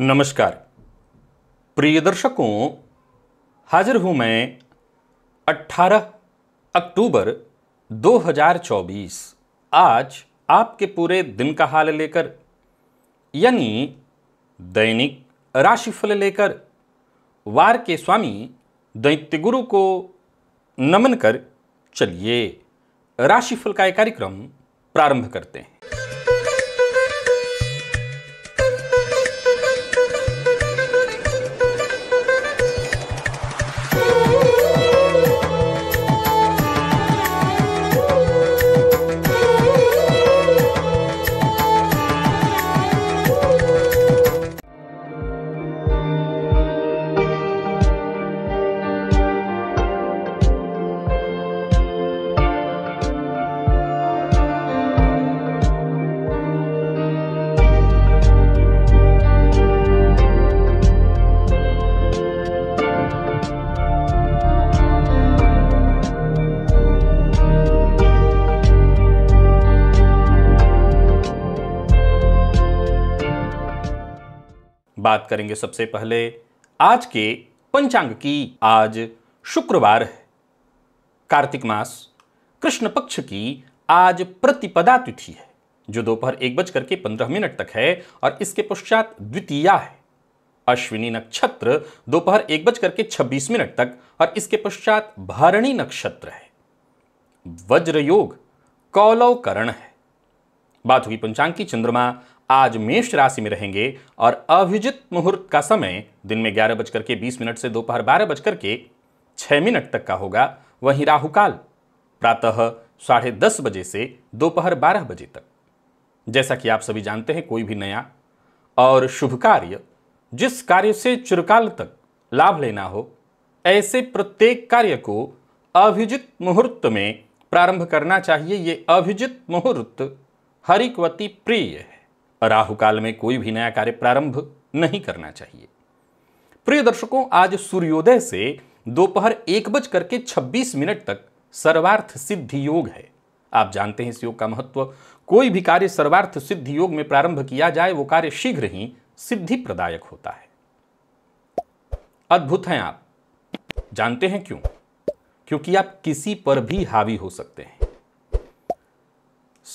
नमस्कार प्रिय दर्शकों हाजिर हूं मैं 18 अक्टूबर 2024 आज आपके पूरे दिन का हाल लेकर यानी दैनिक राशिफल लेकर वार के स्वामी दैत्य गुरु को नमन कर चलिए राशिफल का एक कार्यक्रम प्रारंभ करते हैं बात करेंगे सबसे पहले आज के पंचांग की आज शुक्रवार है कार्तिक मास कृष्ण पक्ष की आज प्रतिपदा तिथि है जो दोपहर एक बज करके पंद्रह मिनट तक है और इसके पश्चात द्वितीया है अश्विनी नक्षत्र दोपहर एक बज करके छब्बीस मिनट तक और इसके पश्चात भरणी नक्षत्र है वज्र योग कौलवकरण है बात हुई पंचांग की चंद्रमा आज मेष राशि में रहेंगे और अभिजित मुहूर्त का समय दिन में ग्यारह बजकर के बीस मिनट से दोपहर बारह बजकर के छह मिनट तक का होगा वहीं राहु काल प्रातः साढ़े दस बजे से दोपहर बारह बजे तक जैसा कि आप सभी जानते हैं कोई भी नया और शुभ कार्य जिस कार्य से चिरकाल तक लाभ लेना हो ऐसे प्रत्येक कार्य को अभिजित मुहूर्त में प्रारंभ करना चाहिए ये अभिजित मुहूर्त हरिकवती प्रिय है राहु काल में कोई भी नया कार्य प्रारंभ नहीं करना चाहिए प्रिय दर्शकों आज सूर्योदय से दोपहर एक बज करके छब्बीस मिनट तक सर्वार्थ सिद्धि योग है आप जानते हैं इस योग का महत्व कोई भी कार्य सर्वार्थ सिद्धि योग में प्रारंभ किया जाए वो कार्य शीघ्र ही सिद्धि प्रदायक होता है अद्भुत हैं आप जानते हैं क्यों क्योंकि आप किसी पर भी हावी हो सकते हैं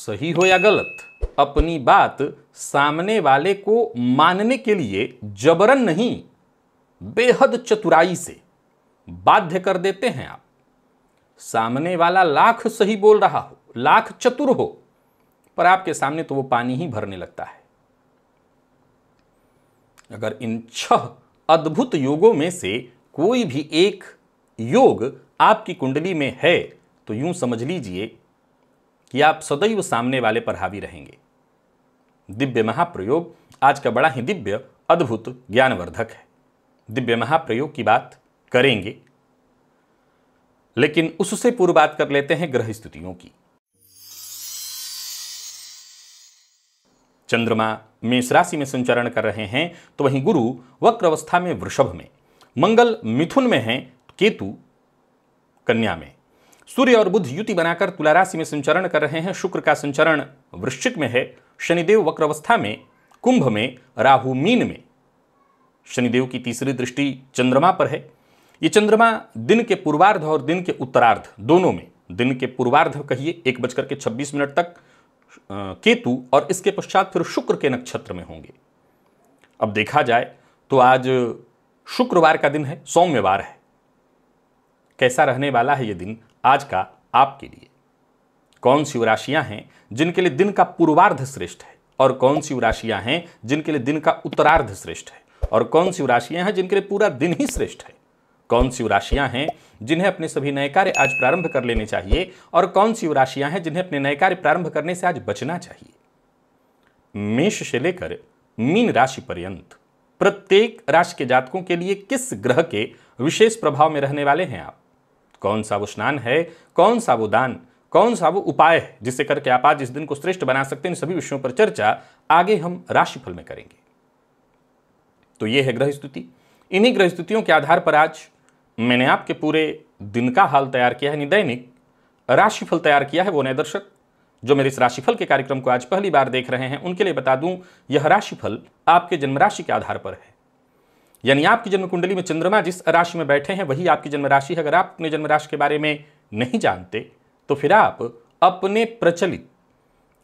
सही हो या गलत अपनी बात सामने वाले को मानने के लिए जबरन नहीं बेहद चतुराई से बाध्य कर देते हैं आप सामने वाला लाख सही बोल रहा हो लाख चतुर हो पर आपके सामने तो वो पानी ही भरने लगता है अगर इन छह अद्भुत योगों में से कोई भी एक योग आपकी कुंडली में है तो यूं समझ लीजिए कि आप सदैव सामने वाले पर हावी रहेंगे दिव्य महाप्रयोग आज का बड़ा ही दिव्य अद्भुत ज्ञानवर्धक है दिव्य महाप्रयोग की बात करेंगे लेकिन उससे पूर्व बात कर लेते हैं ग्रह स्थितियों की चंद्रमा मेष राशि में संचरण कर रहे हैं तो वहीं गुरु वक्र अवस्था में वृषभ में मंगल मिथुन में है केतु कन्या में सूर्य और बुध युति बनाकर तुला राशि में संचरण कर रहे हैं शुक्र का संचरण वृश्चिक में है शनिदेव वक्रवस्था में कुंभ में राहु मीन में शनिदेव की तीसरी दृष्टि चंद्रमा पर है ये चंद्रमा दिन के पूर्वार्ध और दिन के उत्तरार्ध दोनों में दिन के पूर्वार्ध कहिए एक बजकर के छब्बीस मिनट तक केतु और इसके पश्चात फिर शुक्र के नक्षत्र में होंगे अब देखा जाए तो आज शुक्रवार का दिन है सौम्यवार है कैसा रहने वाला है ये दिन आज का आपके लिए कौन सी राशियां हैं जिनके लिए दिन का पूर्वार्ध श्रेष्ठ है और कौन सी राशियां हैं जिनके लिए दिन का उत्तरार्ध श्रेष्ठ है और कौन सी राशियां हैं जिनके लिए पूरा दिन ही श्रेष्ठ है कौन सी राशियां हैं जिन्हें अपने सभी नए कार्य आज प्रारंभ कर लेने चाहिए और कौन सी राशियां हैं जिन्हें अपने नए कार्य प्रारंभ करने से आज बचना चाहिए मेष से लेकर मीन राशि पर्यंत प्रत्येक राशि के जातकों के लिए किस ग्रह के विशेष प्रभाव में रहने वाले हैं आप कौन सा वो स्नान है कौन सा वो दान कौन सा वो उपाय है जिसे करके आप आज इस दिन को श्रेष्ठ बना सकते हैं इन सभी विषयों पर चर्चा आगे हम राशिफल में करेंगे तो ये है ग्रह स्थिति इन्हीं ग्रह स्थितियों के आधार पर आज मैंने आपके पूरे दिन का हाल तैयार किया है यानी दैनिक राशिफल तैयार किया है वो नए दर्शक जो मेरे इस राशिफल के कार्यक्रम को आज पहली बार देख रहे हैं उनके लिए बता दूं यह राशिफल आपके जन्म राशि के आधार पर है यानी आपकी जन्म कुंडली में चंद्रमा जिस राशि में बैठे हैं वही आपकी जन्म राशि है अगर आप अपने जन्म राशि के बारे में नहीं जानते तो फिर आप अपने प्रचलित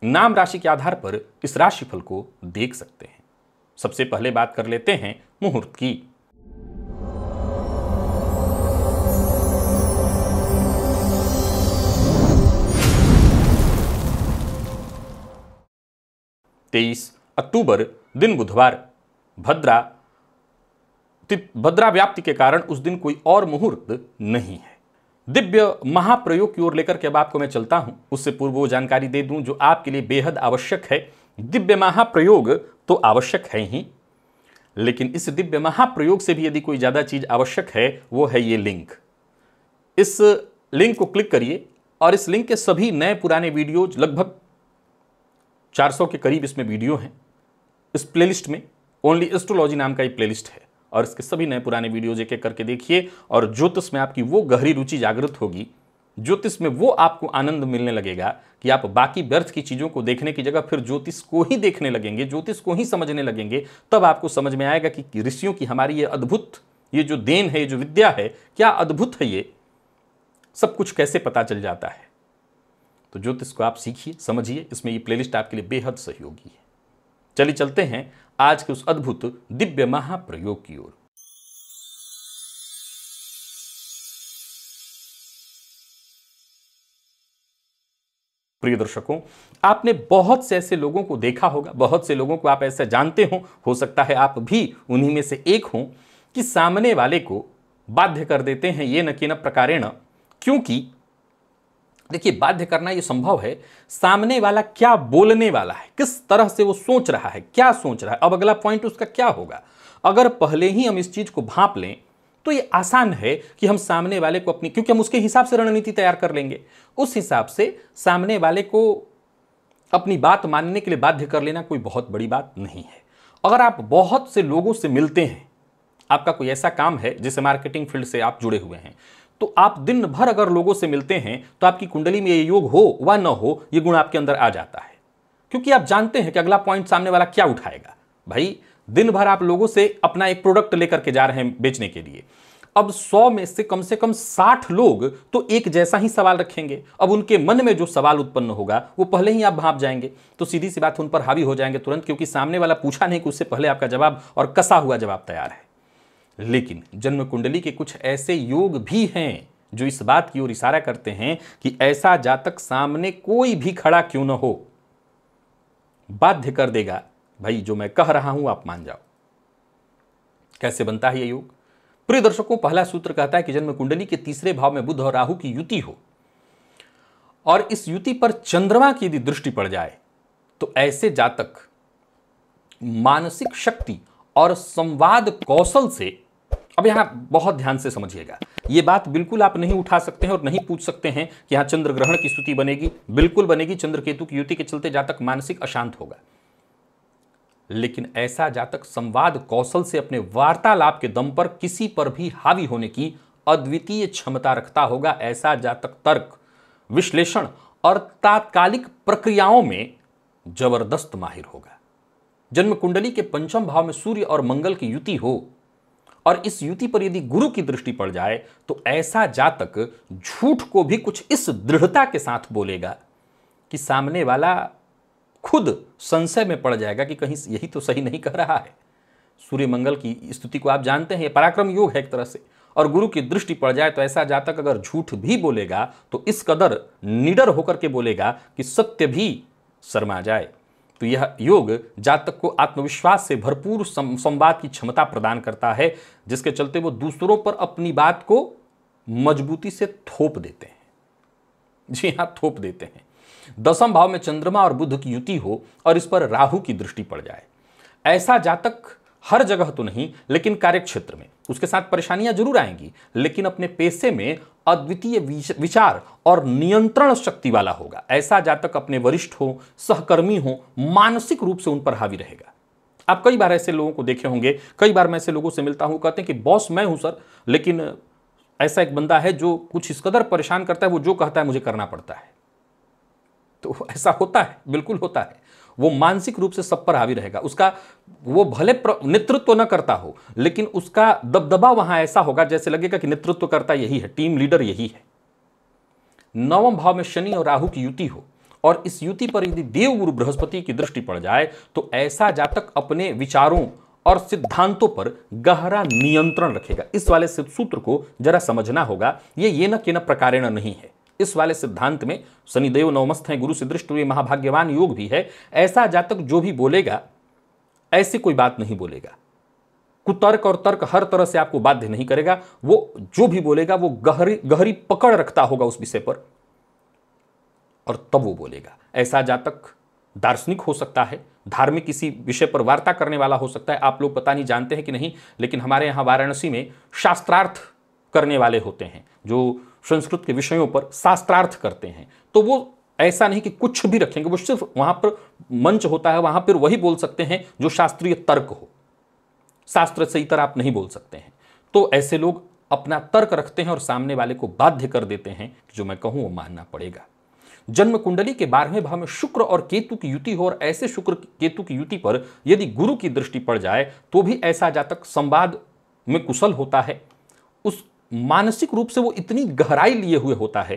नाम राशि के आधार पर इस राशिफल को देख सकते हैं सबसे पहले बात कर लेते हैं मुहूर्त की तेईस अक्टूबर दिन बुधवार भद्रा भद्रा व्याप्ति के कारण उस दिन कोई और मुहूर्त नहीं है दिव्य महाप्रयोग की ओर लेकर के अब आपको मैं चलता हूं उससे पूर्व वो जानकारी दे दूं जो आपके लिए बेहद आवश्यक है दिव्य महाप्रयोग तो आवश्यक है ही लेकिन इस दिव्य महाप्रयोग से भी यदि कोई ज़्यादा चीज़ आवश्यक है वो है ये लिंक इस लिंक को क्लिक करिए और इस लिंक के सभी नए पुराने वीडियोज लगभग 400 के करीब इसमें वीडियो हैं इस प्लेलिस्ट में ओनली एस्ट्रोलॉजी नाम का एक प्लेलिस्ट है और इसके सभी नए पुराने वीडियोज एक करके देखिए और ज्योतिष में आपकी वो गहरी रुचि जागृत होगी ज्योतिष में वो आपको आनंद मिलने लगेगा कि आप बाकी व्यर्थ की चीज़ों को देखने की जगह फिर ज्योतिष को ही देखने लगेंगे ज्योतिष को ही समझने लगेंगे तब आपको समझ में आएगा कि ऋषियों की हमारी ये अद्भुत ये जो देन है ये जो विद्या है क्या अद्भुत है ये सब कुछ कैसे पता चल जाता है तो ज्योतिष को आप सीखिए समझिए इसमें ये प्लेलिस्ट आपके लिए बेहद सहयोगी है चलिए चलते हैं आज के उस अद्भुत दिव्य महाप्रयोग की ओर प्रिय दर्शकों आपने बहुत से ऐसे लोगों को देखा होगा बहुत से लोगों को आप ऐसे जानते हो हो सकता है आप भी उन्हीं में से एक हो कि सामने वाले को बाध्य कर देते हैं ये न कि न प्रकारेण क्योंकि देखिए बाध्य करना ये संभव है सामने वाला क्या बोलने वाला है किस तरह से वो सोच रहा है क्या सोच रहा है अब अगला पॉइंट उसका क्या होगा अगर पहले ही हम इस चीज़ को भाप लें तो ये आसान है कि हम सामने वाले को अपनी क्योंकि हम उसके हिसाब से रणनीति तैयार कर लेंगे उस हिसाब से सामने वाले को अपनी बात मानने के लिए बाध्य कर लेना कोई बहुत बड़ी बात नहीं है अगर आप बहुत से लोगों से मिलते हैं आपका कोई ऐसा काम है जिसे मार्केटिंग फील्ड से आप जुड़े हुए हैं तो आप दिन भर अगर लोगों से मिलते हैं तो आपकी कुंडली में ये योग हो व न हो ये गुण आपके अंदर आ जाता है क्योंकि आप जानते हैं कि अगला पॉइंट सामने वाला क्या उठाएगा भाई दिन भर आप लोगों से अपना एक प्रोडक्ट लेकर के जा रहे हैं बेचने के लिए अब सौ में से कम से कम साठ लोग तो एक जैसा ही सवाल रखेंगे अब उनके मन में जो सवाल उत्पन्न होगा वो पहले ही आप भाप जाएंगे तो सीधी सी बात उन पर हावी हो जाएंगे तुरंत क्योंकि सामने वाला पूछा नहीं कि उससे पहले आपका जवाब और कसा हुआ जवाब तैयार है लेकिन जन्म कुंडली के कुछ ऐसे योग भी हैं जो इस बात की ओर इशारा करते हैं कि ऐसा जातक सामने कोई भी खड़ा क्यों ना हो बाध्य कर देगा भाई जो मैं कह रहा हूं आप मान जाओ कैसे बनता है यह योग प्रिय दर्शकों पहला सूत्र कहता है कि जन्म कुंडली के तीसरे भाव में बुध और राहु की युति हो और इस युति पर चंद्रमा की यदि दृष्टि पड़ जाए तो ऐसे जातक मानसिक शक्ति और संवाद कौशल से अब यहाँ बहुत ध्यान से समझिएगा ये बात बिल्कुल आप नहीं उठा सकते हैं और नहीं पूछ सकते हैं कि यहाँ चंद्र ग्रहण की स्तुति बनेगी बिल्कुल बनेगी चंद्र केतु की युति के चलते जातक मानसिक अशांत होगा लेकिन ऐसा जातक संवाद कौशल से अपने वार्तालाप के दम पर किसी पर भी हावी होने की अद्वितीय क्षमता रखता होगा ऐसा जातक तर्क विश्लेषण और तात्कालिक प्रक्रियाओं में जबरदस्त माहिर होगा जन्म कुंडली के पंचम भाव में सूर्य और मंगल की युति हो और इस युति पर यदि गुरु की दृष्टि पड़ जाए तो ऐसा जातक झूठ को भी कुछ इस दृढ़ता के साथ बोलेगा कि सामने वाला खुद संशय में पड़ जाएगा कि कहीं यही तो सही नहीं कह रहा है सूर्य मंगल की स्तुति को आप जानते हैं पराक्रम योग है एक तरह से और गुरु की दृष्टि पड़ जाए तो ऐसा जातक अगर झूठ भी बोलेगा तो इस कदर निडर होकर के बोलेगा कि सत्य भी शर्मा जाए तो यह योग जातक को आत्मविश्वास से भरपूर संवाद की क्षमता प्रदान करता है जिसके चलते वो दूसरों पर अपनी बात को मजबूती से थोप देते हैं जी हाँ थोप देते हैं दसम भाव में चंद्रमा और बुद्ध की युति हो और इस पर राहु की दृष्टि पड़ जाए ऐसा जातक हर जगह तो नहीं लेकिन कार्यक्षेत्र में उसके साथ परेशानियां जरूर आएंगी लेकिन अपने पैसे में अद्वितीय विचार और नियंत्रण शक्ति वाला होगा ऐसा जातक अपने वरिष्ठ हो सहकर्मी हो मानसिक रूप से उन पर हावी रहेगा आप कई बार ऐसे लोगों को देखे होंगे कई बार मैं ऐसे लोगों से मिलता हूं कहते हैं कि बॉस मैं हूं सर लेकिन ऐसा एक बंदा है जो कुछ इस कदर परेशान करता है वो जो कहता है मुझे करना पड़ता है तो ऐसा होता है बिल्कुल होता है वो मानसिक रूप से सब पर हावी रहेगा उसका वो भले नेतृत्व न करता हो लेकिन उसका दबदबा वहां ऐसा होगा जैसे लगेगा कि नेतृत्व करता यही है टीम लीडर यही है नवम भाव में शनि और राहु की युति हो और इस युति पर यदि देवगुरु बृहस्पति की दृष्टि पड़ जाए तो ऐसा जातक अपने विचारों और सिद्धांतों पर गहरा नियंत्रण रखेगा इस वाले सूत्र को जरा समझना होगा ये ये न के न प्रकारेण नहीं है इस वाले सिद्धांत में शनिदेव नवमस्थ हैं गुरु से दृष्ट हुए महाभाग्यवान योग भी है ऐसा जातक जो भी बोलेगा ऐसी कोई बात नहीं बोलेगा कुतर्क और तर्क हर तरह से आपको बाध्य नहीं करेगा वो जो भी बोलेगा वो गहरी गहरी पकड़ रखता होगा उस विषय पर और तब वो बोलेगा ऐसा जातक दार्शनिक हो सकता है धार्मिक किसी विषय पर वार्ता करने वाला हो सकता है आप लोग पता नहीं जानते हैं कि नहीं लेकिन हमारे यहाँ वाराणसी में शास्त्रार्थ करने वाले होते हैं जो संस्कृत के विषयों पर शास्त्रार्थ करते हैं तो वो ऐसा नहीं कि कुछ भी रखेंगे वो सिर्फ वहां पर मंच होता है वहां पर वही बोल सकते हैं जो शास्त्रीय तर्क हो शास्त्र से इतर आप नहीं बोल सकते हैं तो ऐसे लोग अपना तर्क रखते हैं और सामने वाले को बाध्य कर देते हैं कि जो मैं कहूँ वो मानना पड़ेगा जन्म कुंडली के बारहवें भाव में शुक्र और केतु की युति हो और ऐसे शुक्र केतु की युति पर यदि गुरु की दृष्टि पड़ जाए तो भी ऐसा जातक संवाद में कुशल होता है उस मानसिक रूप से वो इतनी गहराई लिए हुए होता है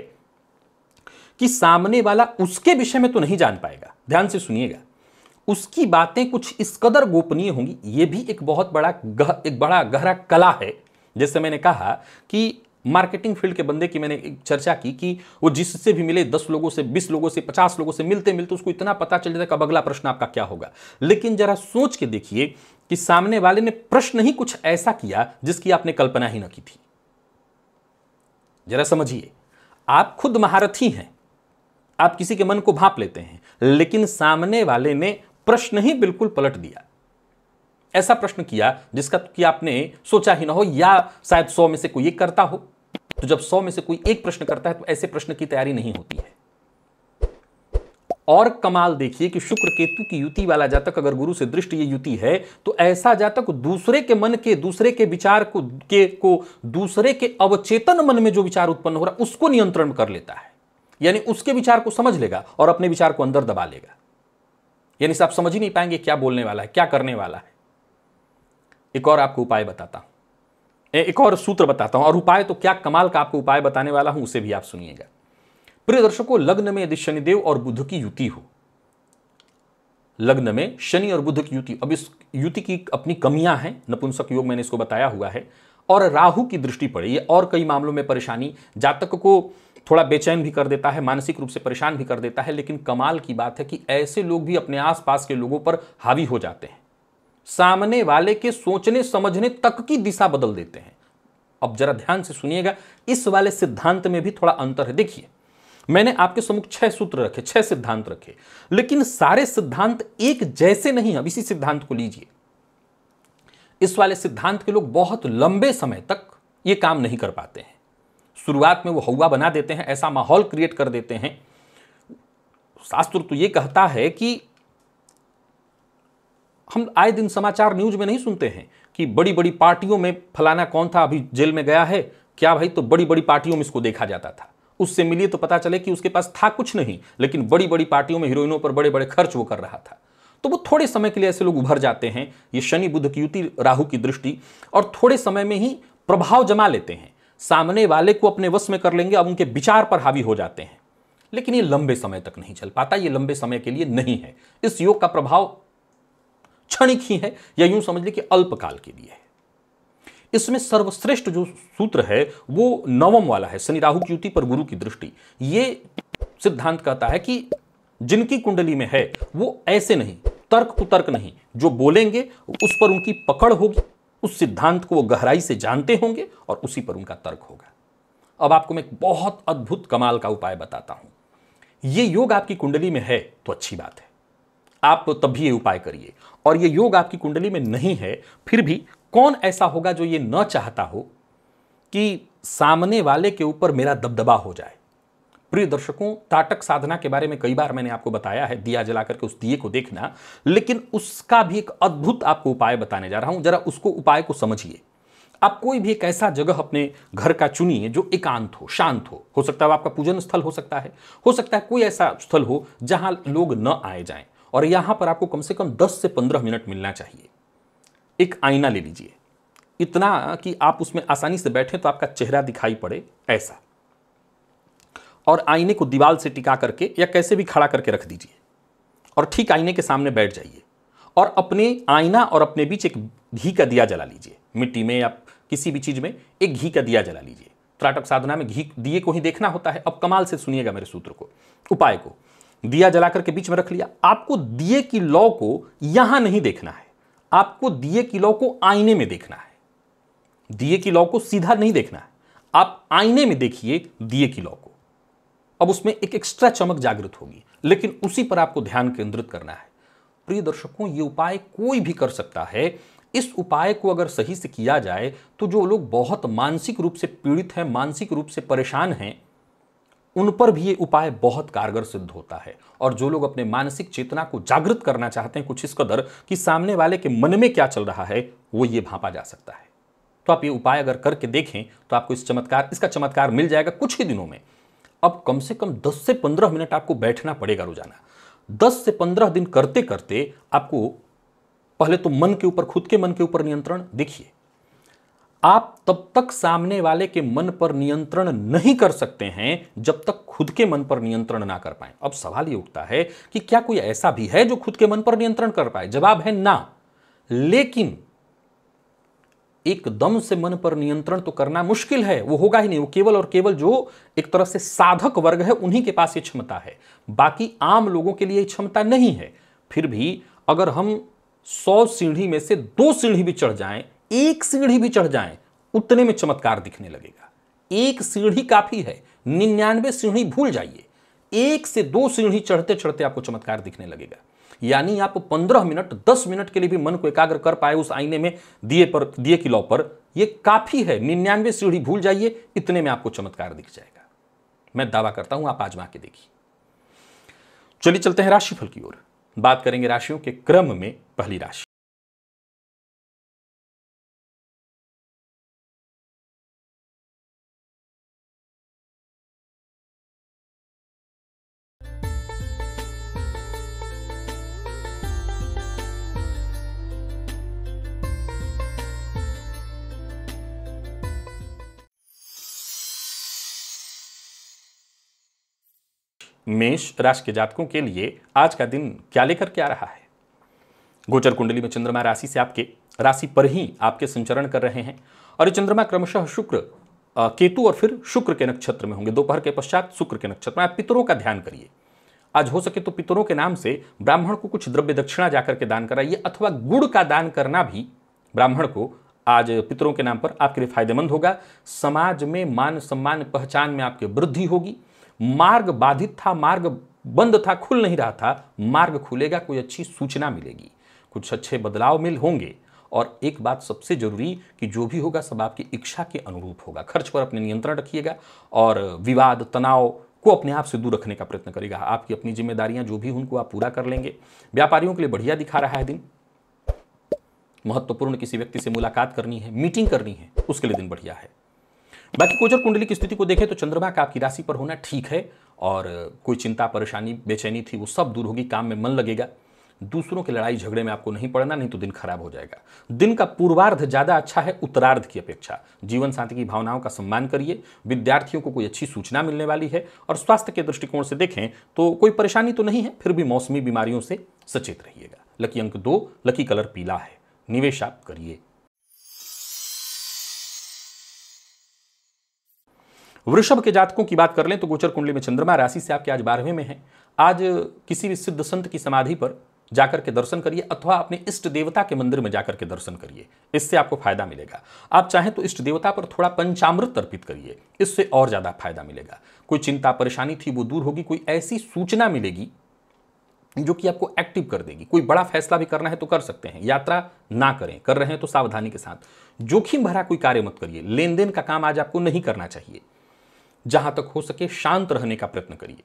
कि सामने वाला उसके विषय में तो नहीं जान पाएगा ध्यान से सुनिएगा उसकी बातें कुछ इस कदर गोपनीय होंगी ये भी एक बहुत बड़ा गह, एक बड़ा गहरा कला है जैसे मैंने कहा कि मार्केटिंग फील्ड के बंदे की मैंने एक चर्चा की कि वो जिससे भी मिले दस लोगों से बीस लोगों से पचास लोगों से मिलते मिलते उसको इतना पता चल जाता है अगला प्रश्न आपका क्या होगा लेकिन जरा सोच के देखिए कि सामने वाले ने प्रश्न ही कुछ ऐसा किया जिसकी आपने कल्पना ही ना की थी जरा समझिए आप खुद महारथी हैं आप किसी के मन को भाप लेते हैं लेकिन सामने वाले ने प्रश्न ही बिल्कुल पलट दिया ऐसा प्रश्न किया जिसका कि आपने सोचा ही ना हो या शायद सौ में से कोई एक करता हो तो जब सौ में से कोई एक प्रश्न करता है तो ऐसे प्रश्न की तैयारी नहीं होती है और कमाल देखिए कि शुक्र केतु की युति वाला जातक अगर गुरु से दृष्टि ये युति है तो ऐसा जातक दूसरे के मन के दूसरे के विचार को के को दूसरे के अवचेतन मन में जो विचार उत्पन्न हो रहा है उसको नियंत्रण कर लेता है यानी उसके विचार को समझ लेगा और अपने विचार को अंदर दबा लेगा यानी आप समझ ही नहीं पाएंगे क्या बोलने वाला है क्या करने वाला है एक और आपको उपाय बताता हूं एक और सूत्र बताता हूं और उपाय तो क्या कमाल का आपको उपाय बताने वाला हूं उसे भी आप सुनिएगा प्रिय दर्शकों लग्न में यदि शनिदेव और बुद्ध की युति हो लग्न में शनि और बुद्ध की युति अब इस युति की अपनी कमियां हैं नपुंसक योग मैंने इसको बताया हुआ है और राहु की दृष्टि पड़े ये और कई मामलों में परेशानी जातक को थोड़ा बेचैन भी कर देता है मानसिक रूप से परेशान भी कर देता है लेकिन कमाल की बात है कि ऐसे लोग भी अपने आसपास के लोगों पर हावी हो जाते हैं सामने वाले के सोचने समझने तक की दिशा बदल देते हैं अब जरा ध्यान से सुनिएगा इस वाले सिद्धांत में भी थोड़ा अंतर है देखिए मैंने आपके समुख छह सूत्र रखे छह सिद्धांत रखे लेकिन सारे सिद्धांत एक जैसे नहीं अब इसी सिद्धांत को लीजिए इस वाले सिद्धांत के लोग बहुत लंबे समय तक ये काम नहीं कर पाते हैं शुरुआत में वो हवा बना देते हैं ऐसा माहौल क्रिएट कर देते हैं शास्त्र तो ये कहता है कि हम आए दिन समाचार न्यूज में नहीं सुनते हैं कि बड़ी बड़ी पार्टियों में फलाना कौन था अभी जेल में गया है क्या भाई तो बड़ी बड़ी पार्टियों में इसको देखा जाता था उससे मिलिए तो पता चले कि उसके पास था कुछ नहीं लेकिन बड़ी बड़ी पार्टियों में हीरोइनों पर बड़े बड़े खर्च वो कर रहा था तो वो थोड़े समय के लिए ऐसे लोग उभर जाते हैं ये शनि बुद्ध की युति राहु की दृष्टि और थोड़े समय में ही प्रभाव जमा लेते हैं सामने वाले को अपने वश में कर लेंगे अब उनके विचार पर हावी हो जाते हैं लेकिन ये लंबे समय तक नहीं चल पाता ये लंबे समय के लिए नहीं है इस योग का प्रभाव क्षणिक ही है या यूं समझ लीजिए कि अल्पकाल के लिए है इसमें सर्वश्रेष्ठ जो सूत्र है वो नवम वाला है शनि राहु की युति पर गुरु की दृष्टि ये सिद्धांत कहता है कि जिनकी कुंडली में है वो ऐसे नहीं तर्क कुतर्क नहीं जो बोलेंगे उस पर उनकी पकड़ होगी उस सिद्धांत को वो गहराई से जानते होंगे और उसी पर उनका तर्क होगा अब आपको मैं एक बहुत अद्भुत कमाल का उपाय बताता हूं ये योग आपकी कुंडली में है तो अच्छी बात है आप तब भी ये उपाय करिए और ये योग आपकी कुंडली में नहीं है फिर भी कौन ऐसा होगा जो ये न चाहता हो कि सामने वाले के ऊपर मेरा दबदबा हो जाए प्रिय दर्शकों ताटक साधना के बारे में कई बार मैंने आपको बताया है दिया जला करके उस दिए को देखना लेकिन उसका भी एक अद्भुत आपको उपाय बताने जा रहा हूं जरा उसको उपाय को समझिए आप कोई भी एक ऐसा जगह अपने घर का चुनिए जो एकांत हो शांत हो हो सकता है आपका पूजन स्थल हो सकता है हो सकता है कोई ऐसा स्थल हो जहां लोग न आए जाएं और यहां पर आपको कम से कम 10 से 15 मिनट मिलना चाहिए एक आईना ले लीजिए इतना कि आप उसमें आसानी से बैठे तो आपका चेहरा दिखाई पड़े ऐसा और आईने को दीवार से टिका करके या कैसे भी खड़ा करके रख दीजिए और ठीक आईने के सामने बैठ जाइए और अपने आईना और अपने बीच एक घी का दिया जला लीजिए मिट्टी में या किसी भी चीज़ में एक घी का दिया जला लीजिए त्राटक साधना में घी दिए को ही देखना होता है अब कमाल से सुनिएगा मेरे सूत्र को उपाय को दिया जला करके बीच में रख लिया आपको दिए की लौ को यहां नहीं देखना है आपको दिए की लौ को आईने में देखना है दिए की लौ को सीधा नहीं देखना है आप आईने में देखिए दिए की लौ को अब उसमें एक एक्स्ट्रा चमक जागृत होगी लेकिन उसी पर आपको ध्यान केंद्रित करना है प्रिय दर्शकों ये उपाय कोई भी कर सकता है इस उपाय को अगर सही से किया जाए तो जो लोग बहुत मानसिक रूप से पीड़ित हैं मानसिक रूप से परेशान हैं उन पर भी ये उपाय बहुत कारगर सिद्ध होता है और जो लोग अपने मानसिक चेतना को जागृत करना चाहते हैं कुछ इस कदर कि सामने वाले के मन में क्या चल रहा है वो ये भापा जा सकता है तो आप ये उपाय अगर करके देखें तो आपको इस चमत्कार इसका चमत्कार मिल जाएगा कुछ ही दिनों में अब कम से कम 10 से 15 मिनट आपको बैठना पड़ेगा रोजाना 10 से 15 दिन करते करते आपको पहले तो मन के ऊपर खुद के मन के ऊपर नियंत्रण देखिए आप तब तक सामने वाले के मन पर नियंत्रण नहीं कर सकते हैं जब तक खुद के मन पर नियंत्रण ना कर पाए अब सवाल ये उठता है कि क्या कोई ऐसा भी है जो खुद के मन पर नियंत्रण कर पाए जवाब है ना लेकिन एकदम से मन पर नियंत्रण तो करना मुश्किल है वो होगा ही नहीं वो केवल और केवल जो एक तरह से साधक वर्ग है उन्हीं के पास ये क्षमता है बाकी आम लोगों के लिए क्षमता नहीं है फिर भी अगर हम सौ सीढ़ी में से दो सीढ़ी भी चढ़ जाएं एक सीढ़ी भी चढ़ जाएं उतने में चमत्कार दिखने लगेगा एक सीढ़ी काफ़ी है निन्यानवे सीढ़ी भूल जाइए एक से दो सीढ़ी चढ़ते चढ़ते आपको चमत्कार दिखने लगेगा यानी आप पंद्रह मिनट दस मिनट के लिए भी मन को एकाग्र कर पाए उस आईने में दिए पर दिए की पर यह काफ़ी है निन्यानवे सीढ़ी भूल जाइए इतने में आपको चमत्कार दिख जाएगा मैं दावा करता हूं आप आजमा के देखिए चलिए चलते हैं राशिफल की ओर बात करेंगे राशियों के क्रम में पहली राशि मेष राशि के जातकों के लिए आज का दिन क्या लेकर के आ रहा है गोचर कुंडली में चंद्रमा राशि से आपके राशि पर ही आपके संचरण कर रहे हैं और ये चंद्रमा क्रमशः शुक्र केतु और फिर शुक्र के नक्षत्र में होंगे दोपहर के पश्चात शुक्र के नक्षत्र में आप पितरों का ध्यान करिए आज हो सके तो पितरों के नाम से ब्राह्मण को कुछ द्रव्य दक्षिणा जाकर के दान कराइए अथवा गुड़ का दान करना भी ब्राह्मण को आज पितरों के नाम पर आपके लिए फायदेमंद होगा समाज में मान सम्मान पहचान में आपके वृद्धि होगी मार्ग बाधित था मार्ग बंद था खुल नहीं रहा था मार्ग खुलेगा कोई अच्छी सूचना मिलेगी कुछ अच्छे बदलाव मिल होंगे और एक बात सबसे जरूरी कि जो भी होगा सब आपकी इच्छा के अनुरूप होगा खर्च पर अपने नियंत्रण रखिएगा और विवाद तनाव को अपने आप से दूर रखने का प्रयत्न करेगा आपकी अपनी जिम्मेदारियां जो भी उनको आप पूरा कर लेंगे व्यापारियों के लिए बढ़िया दिखा रहा है दिन महत्वपूर्ण किसी व्यक्ति से मुलाकात करनी है मीटिंग करनी है उसके लिए दिन बढ़िया है बाकी कोचर कुंडली की स्थिति को देखें तो चंद्रमा का आपकी राशि पर होना ठीक है और कोई चिंता परेशानी बेचैनी थी वो सब दूर होगी काम में मन लगेगा दूसरों के लड़ाई झगड़े में आपको नहीं पड़ना नहीं तो दिन खराब हो जाएगा दिन का पूर्वार्ध ज़्यादा अच्छा है उत्तरार्ध की अपेक्षा जीवन शांति की भावनाओं का सम्मान करिए विद्यार्थियों को कोई अच्छी सूचना मिलने वाली है और स्वास्थ्य के दृष्टिकोण से देखें तो कोई परेशानी तो नहीं है फिर भी मौसमी बीमारियों से सचेत रहिएगा लकी अंक दो लकी कलर पीला है निवेश आप करिए वृषभ के जातकों की बात कर लें तो गोचर कुंडली में चंद्रमा राशि से आपके आज बारहवें में है आज किसी भी सिद्ध संत की समाधि पर जाकर के दर्शन करिए अथवा अपने इष्ट देवता के मंदिर में जाकर के दर्शन करिए इससे आपको फायदा मिलेगा आप चाहें तो इष्ट देवता पर थोड़ा पंचामृत अर्पित करिए इससे और ज़्यादा फायदा मिलेगा कोई चिंता परेशानी थी वो दूर होगी कोई ऐसी सूचना मिलेगी जो कि आपको एक्टिव कर देगी कोई बड़ा फैसला भी करना है तो कर सकते हैं यात्रा ना करें कर रहे हैं तो सावधानी के साथ जोखिम भरा कोई कार्य मत करिए लेन देन का काम आज आपको नहीं करना चाहिए जहां तक हो सके शांत रहने का प्रयत्न करिए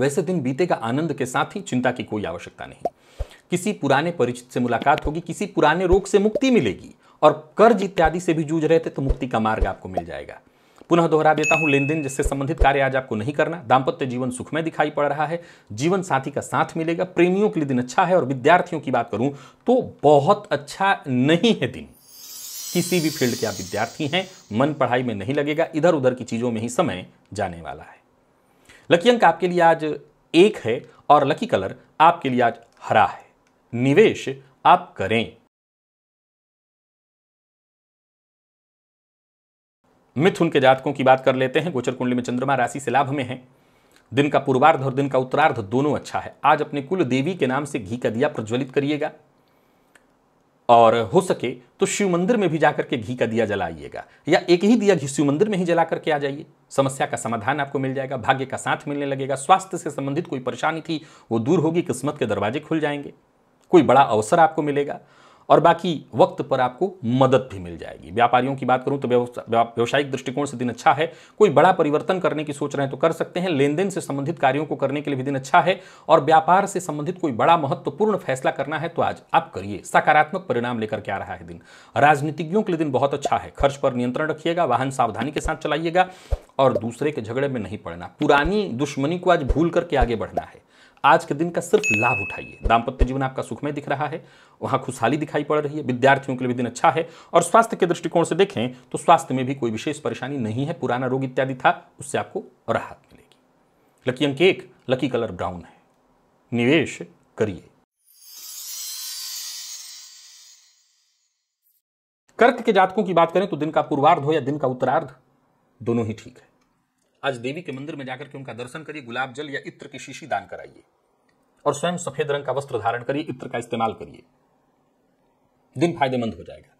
वैसे दिन बीतेगा आनंद के साथ ही चिंता की कोई आवश्यकता नहीं किसी पुराने परिचित से मुलाकात होगी किसी पुराने रोग से मुक्ति मिलेगी और कर्ज इत्यादि से भी जूझ रहे थे तो मुक्ति का मार्ग आपको मिल जाएगा पुनः दोहरा देता हूं लेन देन जिससे संबंधित कार्य आज आपको नहीं करना दाम्पत्य जीवन सुखमय दिखाई पड़ रहा है जीवन साथी का साथ मिलेगा प्रेमियों के लिए दिन अच्छा है और विद्यार्थियों की बात करूं तो बहुत अच्छा नहीं है दिन किसी भी फील्ड के आप विद्यार्थी हैं मन पढ़ाई में नहीं लगेगा इधर उधर की चीज़ों में ही समय जाने वाला है लकी अंक आपके लिए आज एक है और लकी कलर आपके लिए आज हरा है निवेश आप करें मिथुन के जातकों की बात कर लेते हैं गोचर कुंडली में चंद्रमा राशि से लाभ में है दिन का पूर्वार्ध और दिन का उत्तरार्ध दोनों अच्छा है आज अपने कुल देवी के नाम से घी का दिया प्रज्वलित करिएगा और हो सके तो शिव मंदिर में भी जाकर के घी का दिया जलाइएगा या एक ही दिया घी शिव मंदिर में ही जला करके आ जाइए समस्या का समाधान आपको मिल जाएगा भाग्य का साथ मिलने लगेगा स्वास्थ्य से संबंधित कोई परेशानी थी वो दूर होगी किस्मत के दरवाजे खुल जाएंगे कोई बड़ा अवसर आपको मिलेगा और बाकी वक्त पर आपको मदद भी मिल जाएगी व्यापारियों की बात करूं तो व्यावसायिक दृष्टिकोण से दिन अच्छा है कोई बड़ा परिवर्तन करने की सोच रहे हैं तो कर सकते हैं लेन देन से संबंधित कार्यों को करने के लिए भी दिन अच्छा है और व्यापार से संबंधित कोई बड़ा महत्वपूर्ण फैसला करना है तो आज आप करिए सकारात्मक परिणाम लेकर के आ रहा है दिन राजनीतिज्ञों के लिए दिन बहुत अच्छा है खर्च पर नियंत्रण रखिएगा वाहन सावधानी के साथ चलाइएगा और दूसरे के झगड़े में नहीं पड़ना पुरानी दुश्मनी को आज भूल करके आगे बढ़ना है आज के दिन का सिर्फ लाभ उठाइए दाम्पत्य जीवन आपका सुखमय दिख रहा है वहां खुशहाली दिखाई पड़ रही है विद्यार्थियों के लिए भी दिन अच्छा है और स्वास्थ्य के दृष्टिकोण से देखें तो स्वास्थ्य में भी कोई विशेष परेशानी नहीं है पुराना रोग इत्यादि था उससे आपको राहत मिलेगी लकी अंक एक लकी कलर ब्राउन है निवेश करिए कर्क के जातकों की बात करें तो दिन का पूर्वार्ध हो या दिन का उत्तरार्ध दोनों ही ठीक है आज देवी के मंदिर में जाकर के उनका दर्शन करिए गुलाब जल या इत्र की शीशी दान कराइए और स्वयं सफेद रंग का वस्त्र धारण करिए इत्र का इस्तेमाल करिए दिन फायदेमंद हो जाएगा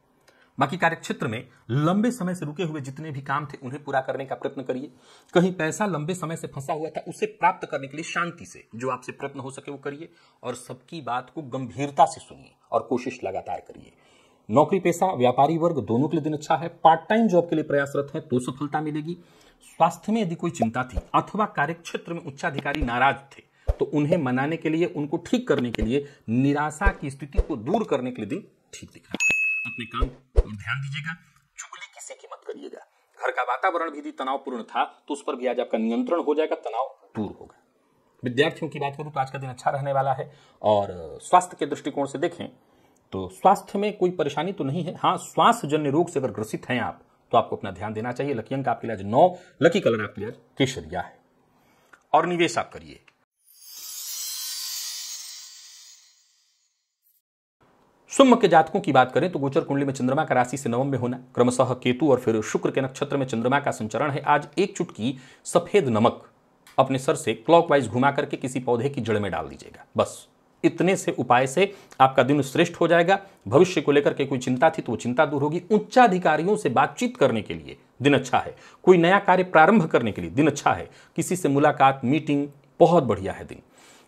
बाकी कार्यक्षेत्र में लंबे समय से रुके हुए जितने भी काम थे उन्हें पूरा करने का प्रयत्न करिए कहीं पैसा लंबे समय से फंसा हुआ था उसे प्राप्त करने के लिए शांति से जो आपसे प्रयत्न हो सके वो करिए और सबकी बात को गंभीरता से सुनिए और कोशिश लगातार करिए नौकरी पेशा व्यापारी वर्ग दोनों के लिए दिन अच्छा है पार्ट टाइम जॉब के लिए प्रयासरत है तो सफलता मिलेगी स्वास्थ्य में यदि कोई चिंता थी अथवा कार्यक्षेत्र में उच्चाधिकारी नाराज थे तो उन्हें मनाने के लिए उनको ठीक करने के लिए निराशा की स्थिति को दूर करने के लिए दिन ठीक दिख रहा है अपने काम पर ध्यान दीजिएगा चुगली किसी की मत करिएगा घर का वातावरण भी यदि तनावपूर्ण था तो उस पर भी आज आपका नियंत्रण हो जाएगा तनाव दूर होगा विद्यार्थियों की बात करूं तो आज का दिन अच्छा रहने वाला है और स्वास्थ्य के दृष्टिकोण से देखें तो स्वास्थ्य में कोई परेशानी तो नहीं है हाँ जन्य रोग से अगर ग्रसित हैं आप तो आपको अपना ध्यान देना चाहिए लकी अंक आपके लिए आज नौ लकी कलर आपके लिए केसरिया है और निवेश आप करिए सुम्म के जातकों की बात करें तो गोचर कुंडली में चंद्रमा का राशि से नवम में होना क्रमशः केतु और फिर शुक्र के नक्षत्र में चंद्रमा का संचरण है आज एक चुटकी सफेद नमक अपने सर से क्लॉकवाइज घुमा करके किसी पौधे की जड़ में डाल दीजिएगा बस इतने से उपाय से आपका दिन श्रेष्ठ हो जाएगा भविष्य को लेकर के कोई चिंता थी तो वो चिंता दूर होगी उच्चाधिकारियों से बातचीत करने के लिए दिन अच्छा है कोई नया कार्य प्रारंभ करने के लिए दिन अच्छा है किसी से मुलाकात मीटिंग बहुत बढ़िया है दिन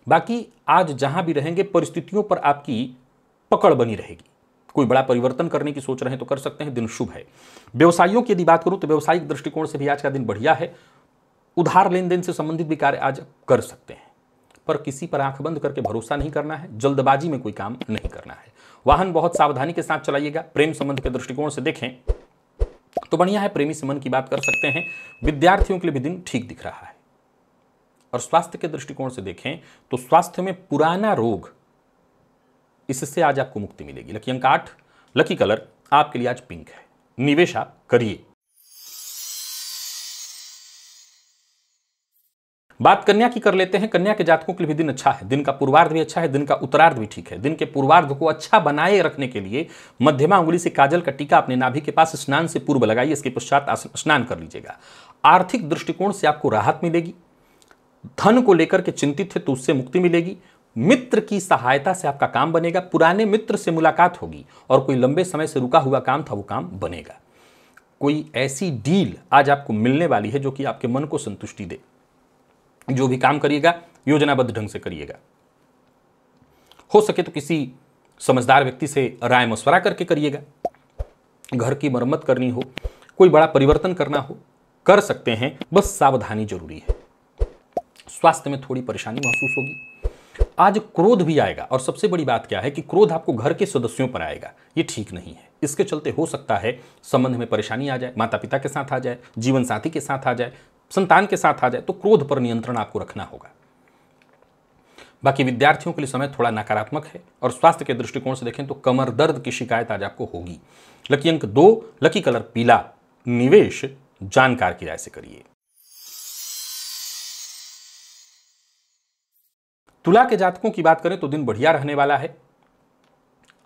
बाकी आज जहां भी रहेंगे परिस्थितियों पर आपकी पकड़ बनी रहेगी कोई बड़ा परिवर्तन करने की सोच रहे हैं तो कर सकते हैं दिन शुभ है व्यवसायियों की यदि बात करूं तो व्यवसायिक दृष्टिकोण से भी आज का दिन बढ़िया है उधार लेन देन से संबंधित भी कार्य आज कर सकते हैं पर किसी पर आंख बंद करके भरोसा नहीं करना है जल्दबाजी में कोई काम नहीं करना है वाहन बहुत सावधानी के साथ चलाइएगा प्रेम संबंध के दृष्टिकोण से देखें तो बढ़िया है प्रेमी से मन की बात कर सकते हैं विद्यार्थियों के लिए भी दिन ठीक दिख रहा है और स्वास्थ्य के दृष्टिकोण से देखें तो स्वास्थ्य में पुराना रोग इससे आज आपको मुक्ति मिलेगी लकी अंक आठ लकी कलर आपके लिए आज पिंक है निवेश आप करिए बात कन्या की कर लेते हैं कन्या के जातकों के लिए भी दिन अच्छा है दिन का पूर्वार्ध भी अच्छा है दिन का उत्तरार्ध भी ठीक है दिन के पूर्वार्ध को अच्छा बनाए रखने के लिए मध्यमा उंगली से काजल का टीका अपने नाभि के पास स्नान से पूर्व लगाइए इसके पश्चात स्नान कर लीजिएगा आर्थिक दृष्टिकोण से आपको राहत मिलेगी धन को लेकर के चिंतित है तो उससे मुक्ति मिलेगी मित्र की सहायता से आपका काम बनेगा पुराने मित्र से मुलाकात होगी और कोई लंबे समय से रुका हुआ काम था वो काम बनेगा कोई ऐसी डील आज आपको मिलने वाली है जो कि आपके मन को संतुष्टि दे जो भी काम करिएगा योजनाबद्ध ढंग से करिएगा हो सके तो किसी समझदार व्यक्ति से राय मशवरा करके करिएगा घर की मरम्मत करनी हो कोई बड़ा परिवर्तन करना हो कर सकते हैं बस सावधानी जरूरी है स्वास्थ्य में थोड़ी परेशानी महसूस होगी आज क्रोध भी आएगा और सबसे बड़ी बात क्या है कि क्रोध आपको घर के सदस्यों पर आएगा ये ठीक नहीं है इसके चलते हो सकता है संबंध में परेशानी आ जाए माता पिता के साथ आ जाए जीवन साथी के साथ आ जाए संतान के साथ आ जाए तो क्रोध पर नियंत्रण आपको रखना होगा बाकी विद्यार्थियों के लिए समय थोड़ा नकारात्मक है और स्वास्थ्य के दृष्टिकोण से देखें तो कमर दर्द की शिकायत आज आपको होगी लकी अंक दो लकी कलर पीला निवेश जानकार की राय से करिए तुला के जातकों की बात करें तो दिन बढ़िया रहने वाला है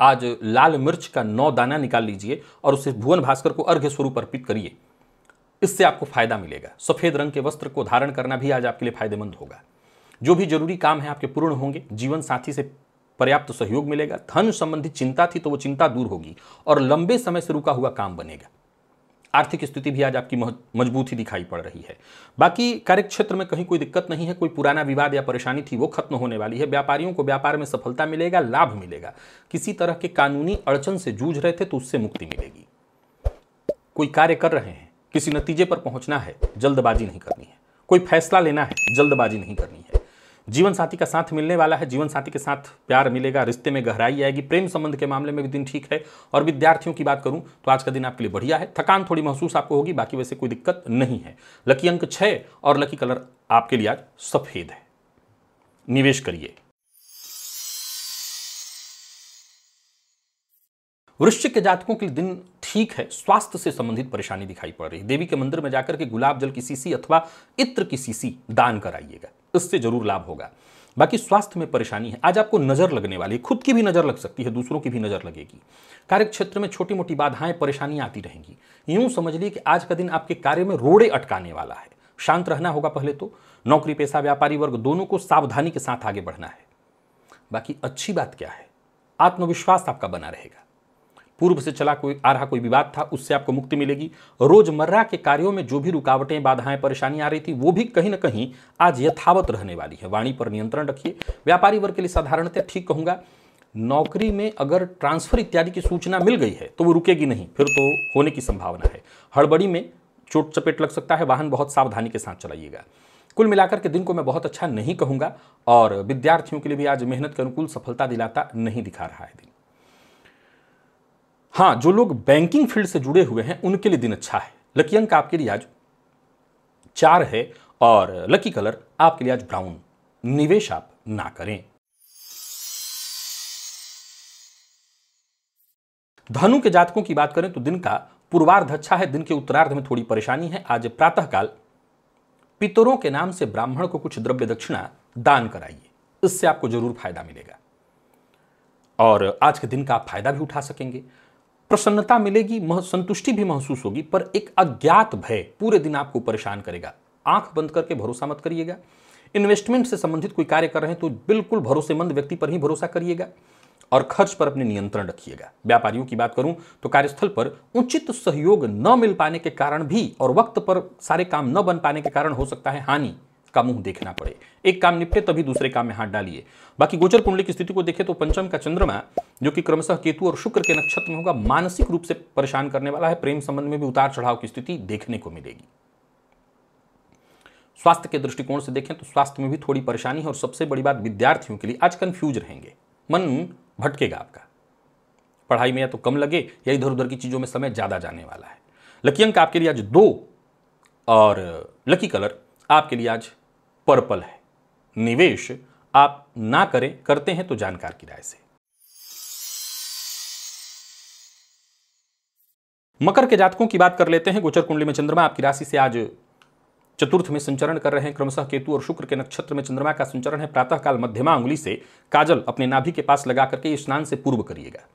आज लाल मिर्च का नौ दाना निकाल लीजिए और उसे भुवन भास्कर को अर्घ्य स्वरूप अर्पित करिए इससे आपको फायदा मिलेगा सफेद रंग के वस्त्र को धारण करना भी आज आपके लिए फायदेमंद होगा जो भी जरूरी काम है आपके पूर्ण होंगे जीवन साथी से पर्याप्त सहयोग मिलेगा धन संबंधी चिंता थी तो वो चिंता दूर होगी और लंबे समय से रुका हुआ काम बनेगा आर्थिक स्थिति भी आज आपकी मजबूत ही दिखाई पड़ रही है बाकी कार्यक्षेत्र में कहीं कोई दिक्कत नहीं है कोई पुराना विवाद या परेशानी थी वो खत्म होने वाली है व्यापारियों को व्यापार में सफलता मिलेगा लाभ मिलेगा किसी तरह के कानूनी अड़चन से जूझ रहे थे तो उससे मुक्ति मिलेगी कोई कार्य कर रहे हैं किसी नतीजे पर पहुंचना है जल्दबाजी नहीं करनी है कोई फैसला लेना है जल्दबाजी नहीं करनी है जीवन साथी का साथ मिलने वाला है जीवन साथी के साथ प्यार मिलेगा रिश्ते में गहराई आएगी प्रेम संबंध के मामले में भी दिन ठीक है और विद्यार्थियों की बात करूं तो आज का दिन आपके लिए बढ़िया है थकान थोड़ी महसूस आपको होगी बाकी वैसे कोई दिक्कत नहीं है लकी अंक छः और लकी कलर आपके लिए आज सफ़ेद है निवेश करिए वृश्चिक के जातकों के लिए दिन ठीक है स्वास्थ्य से संबंधित परेशानी दिखाई पड़ रही है देवी के मंदिर में जाकर के गुलाब जल की सीसी अथवा इत्र की सीसी दान कराइएगा इससे जरूर लाभ होगा बाकी स्वास्थ्य में परेशानी है आज आपको नजर लगने वाली खुद की भी नजर लग सकती है दूसरों की भी नजर लगेगी कार्य क्षेत्र में छोटी मोटी बाधाएं परेशानियां आती रहेंगी यूं समझ लिए कि आज का दिन आपके कार्य में रोड़े अटकाने वाला है शांत रहना होगा पहले तो नौकरी पेशा व्यापारी वर्ग दोनों को सावधानी के साथ आगे बढ़ना है बाकी अच्छी बात क्या है आत्मविश्वास आपका बना रहेगा पूर्व से चला कोई आ रहा कोई विवाद था उससे आपको मुक्ति मिलेगी रोजमर्रा के कार्यों में जो भी रुकावटें बाधाएं परेशानी आ रही थी वो भी कहीं ना कहीं आज यथावत रहने वाली है वाणी पर नियंत्रण रखिए व्यापारी वर्ग के लिए साधारणतः ठीक कहूँगा नौकरी में अगर ट्रांसफर इत्यादि की सूचना मिल गई है तो वो रुकेगी नहीं फिर तो होने की संभावना है हड़बड़ी में चोट चपेट लग सकता है वाहन बहुत सावधानी के साथ चलाइएगा कुल मिलाकर के दिन को मैं बहुत अच्छा नहीं कहूँगा और विद्यार्थियों के लिए भी आज मेहनत के अनुकूल सफलता दिलाता नहीं दिखा रहा है दिन हाँ जो लोग बैंकिंग फील्ड से जुड़े हुए हैं उनके लिए दिन अच्छा है लकी अंक आपके लिए आज चार है और लकी कलर आपके लिए आज ब्राउन निवेश आप ना करें धनु के जातकों की बात करें तो दिन का पूर्वार्ध अच्छा है दिन के उत्तरार्ध में थोड़ी परेशानी है आज प्रातःकाल पितरों के नाम से ब्राह्मण को कुछ द्रव्य दक्षिणा दान कराइए इससे आपको जरूर फायदा मिलेगा और आज के दिन का आप फायदा भी उठा सकेंगे प्रसन्नता मिलेगी संतुष्टि भी महसूस होगी पर एक अज्ञात भय पूरे दिन आपको परेशान करेगा आंख बंद करके भरोसा मत करिएगा इन्वेस्टमेंट से संबंधित कोई कार्य कर रहे हैं तो बिल्कुल भरोसेमंद व्यक्ति पर ही भरोसा करिएगा और खर्च पर अपने नियंत्रण रखिएगा व्यापारियों की बात करूं तो कार्यस्थल पर उचित सहयोग न मिल पाने के कारण भी और वक्त पर सारे काम न बन पाने के कारण हो सकता है हानि का मुंह देखना पड़े एक काम निपटे तभी दूसरे काम में हाथ डालिए बाकी गोचर कुंडली की स्थिति को देखें तो पंचम का चंद्रमा जो कि क्रमशः केतु और शुक्र के नक्षत्र में होगा मानसिक रूप से परेशान करने वाला है प्रेम संबंध में भी उतार चढ़ाव की स्थिति देखने को मिलेगी स्वास्थ्य के दृष्टिकोण से देखें तो स्वास्थ्य में भी थोड़ी परेशानी है और सबसे बड़ी बात विद्यार्थियों के लिए आज कन्फ्यूज रहेंगे मन भटकेगा आपका पढ़ाई में या तो कम लगे या इधर उधर की चीज़ों में समय ज़्यादा जाने वाला है लकी अंक आपके लिए आज दो और लकी कलर आपके लिए आज पर्पल है निवेश आप ना करें करते हैं तो जानकार की राय से मकर के जातकों की बात कर लेते हैं गोचर कुंडली में चंद्रमा आपकी राशि से आज चतुर्थ में संचरण कर रहे हैं क्रमशः केतु और शुक्र के नक्षत्र में चंद्रमा का संचरण है प्रातःकाल मध्यमा उंगली से काजल अपने नाभि के पास लगा करके स्नान से पूर्व करिएगा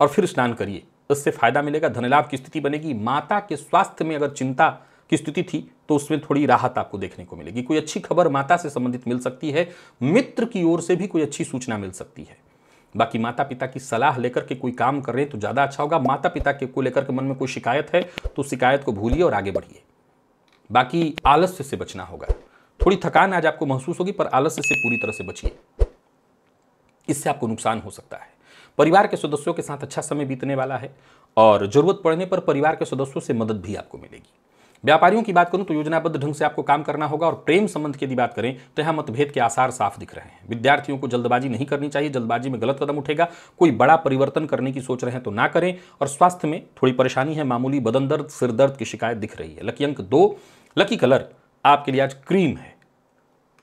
और फिर स्नान करिए इससे फायदा मिलेगा धनलाभ की स्थिति बनेगी माता के स्वास्थ्य में अगर चिंता की स्थिति थी तो उसमें थोड़ी राहत आपको देखने को मिलेगी कोई अच्छी खबर माता से संबंधित मिल सकती है मित्र की ओर से भी कोई अच्छी सूचना मिल सकती है बाकी माता पिता की सलाह लेकर के कोई काम कर रहे हैं तो ज़्यादा अच्छा होगा माता पिता के को लेकर के मन में कोई शिकायत है तो शिकायत को भूलिए और आगे बढ़िए बाकी आलस्य से बचना होगा थोड़ी थकान आज आपको महसूस होगी पर आलस्य से पूरी तरह से बचिए इससे आपको नुकसान हो सकता है परिवार के सदस्यों के साथ अच्छा समय बीतने वाला है और जरूरत पड़ने पर परिवार के सदस्यों से मदद भी आपको मिलेगी व्यापारियों की बात करूं तो योजनाबद्ध ढंग से आपको काम करना होगा और प्रेम संबंध की यदि बात करें तो यहां मतभेद के आसार साफ दिख रहे हैं विद्यार्थियों को जल्दबाजी नहीं करनी चाहिए जल्दबाजी में गलत कदम उठेगा कोई बड़ा परिवर्तन करने की सोच रहे हैं तो ना करें और स्वास्थ्य में थोड़ी परेशानी है मामूली बदन दर्द सिर दर्द की शिकायत दिख रही है लकी अंक दो लकी कलर आपके लिए आज क्रीम है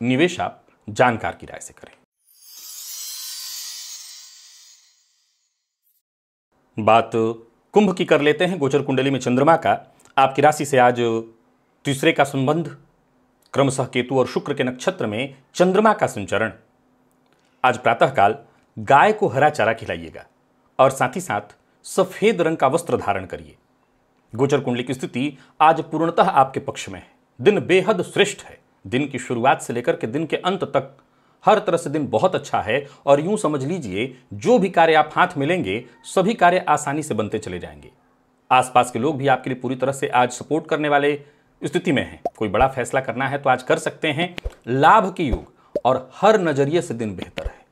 निवेश आप जानकार की राय से करें बात कुंभ की कर लेते हैं गोचर कुंडली में चंद्रमा का आपकी राशि से आज तीसरे का संबंध क्रमशः केतु और शुक्र के नक्षत्र में चंद्रमा का संचरण आज प्रातःकाल गाय को हरा चारा खिलाइएगा और साथ ही साथ सफेद रंग का वस्त्र धारण करिए गोचर कुंडली की स्थिति आज पूर्णतः आपके पक्ष में है दिन बेहद श्रेष्ठ है दिन की शुरुआत से लेकर के दिन के अंत तक हर तरह से दिन बहुत अच्छा है और यूं समझ लीजिए जो भी कार्य आप हाथ मिलेंगे सभी कार्य आसानी से बनते चले जाएंगे आसपास के लोग भी आपके लिए पूरी तरह से आज सपोर्ट करने वाले स्थिति में हैं कोई बड़ा फैसला करना है तो आज कर सकते हैं लाभ के योग और हर नज़रिए से दिन बेहतर है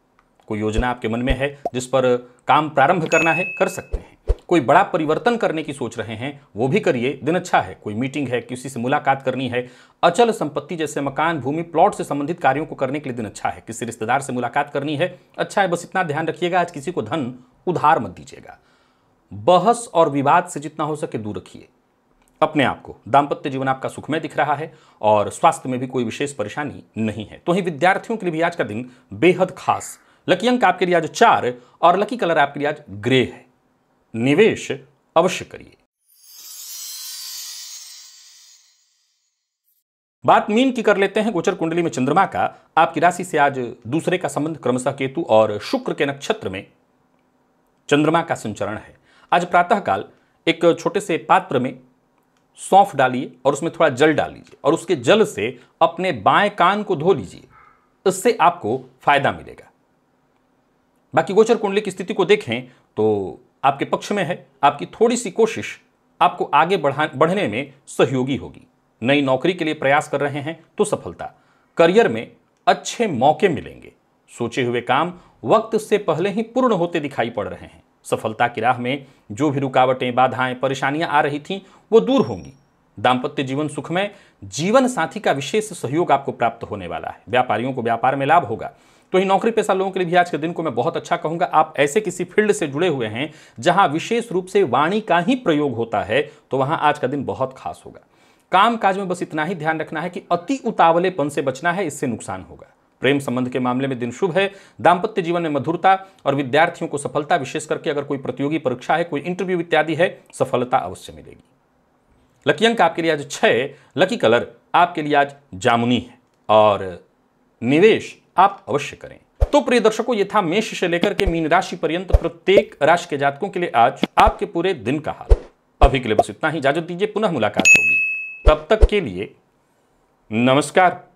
कोई योजना आपके मन में है जिस पर काम प्रारंभ करना है कर सकते हैं कोई बड़ा परिवर्तन करने की सोच रहे हैं वो भी करिए दिन अच्छा है कोई मीटिंग है किसी से मुलाकात करनी है अचल संपत्ति जैसे मकान भूमि प्लॉट से संबंधित कार्यों को करने के लिए दिन अच्छा है किसी रिश्तेदार से मुलाकात करनी है अच्छा है बस इतना ध्यान रखिएगा आज किसी को धन उधार मत दीजिएगा बहस और विवाद से जितना हो सके दूर रखिए अपने आप को दाम्पत्य जीवन आपका सुखमय दिख रहा है और स्वास्थ्य में भी कोई विशेष परेशानी नहीं है तो ही विद्यार्थियों के लिए भी आज का दिन बेहद खास लकी अंक आपके लिए आज चार और लकी कलर आपके लिए आज ग्रे है निवेश अवश्य करिए बात मीन की कर लेते हैं गोचर कुंडली में चंद्रमा का आपकी राशि से आज दूसरे का संबंध क्रमशः केतु और शुक्र के नक्षत्र में चंद्रमा का संचरण है आज प्रातःकाल एक छोटे से पात्र में सौंफ डालिए और उसमें थोड़ा जल डाल लीजिए और उसके जल से अपने बाएं कान को धो लीजिए इससे आपको फायदा मिलेगा बाकी गोचर कुंडली की स्थिति को देखें तो आपके पक्ष में है आपकी थोड़ी सी कोशिश आपको आगे बढ़ा बढ़ने में सहयोगी होगी नई नौकरी के लिए प्रयास कर रहे हैं तो सफलता करियर में अच्छे मौके मिलेंगे सोचे हुए काम वक्त से पहले ही पूर्ण होते दिखाई पड़ रहे हैं सफलता की राह में जो भी रुकावटें बाधाएं परेशानियां आ रही थीं वो दूर होंगी दाम्पत्य जीवन सुख में जीवन साथी का विशेष सहयोग आपको प्राप्त होने वाला है व्यापारियों को व्यापार में लाभ होगा तो ही नौकरी पेशा लोगों के लिए भी आज के दिन को मैं बहुत अच्छा कहूंगा आप ऐसे किसी फील्ड से जुड़े हुए हैं जहां विशेष रूप से वाणी का ही प्रयोग होता है तो वहां आज का दिन बहुत खास होगा काम काज में बस इतना ही ध्यान रखना है कि अति उतावलेपन से बचना है इससे नुकसान होगा प्रेम संबंध के मामले में दिन शुभ है दाम्पत्य जीवन में मधुरता और विद्यार्थियों को सफलता विशेष करके अगर कोई प्रतियोगी परीक्षा है कोई इंटरव्यू इत्यादि है सफलता अवश्य मिलेगी लकी अंक आपके लिए आज छः लकी कलर आपके लिए आज जामुनी है और निवेश आप अवश्य करें तो प्रिय दर्शकों ये था मेष से लेकर के मीन राशि पर्यंत प्रत्येक राशि के जातकों के लिए आज आपके पूरे दिन का हाल अभी के लिए बस इतना ही इजाजत दीजिए पुनः मुलाकात होगी तब तक के लिए नमस्कार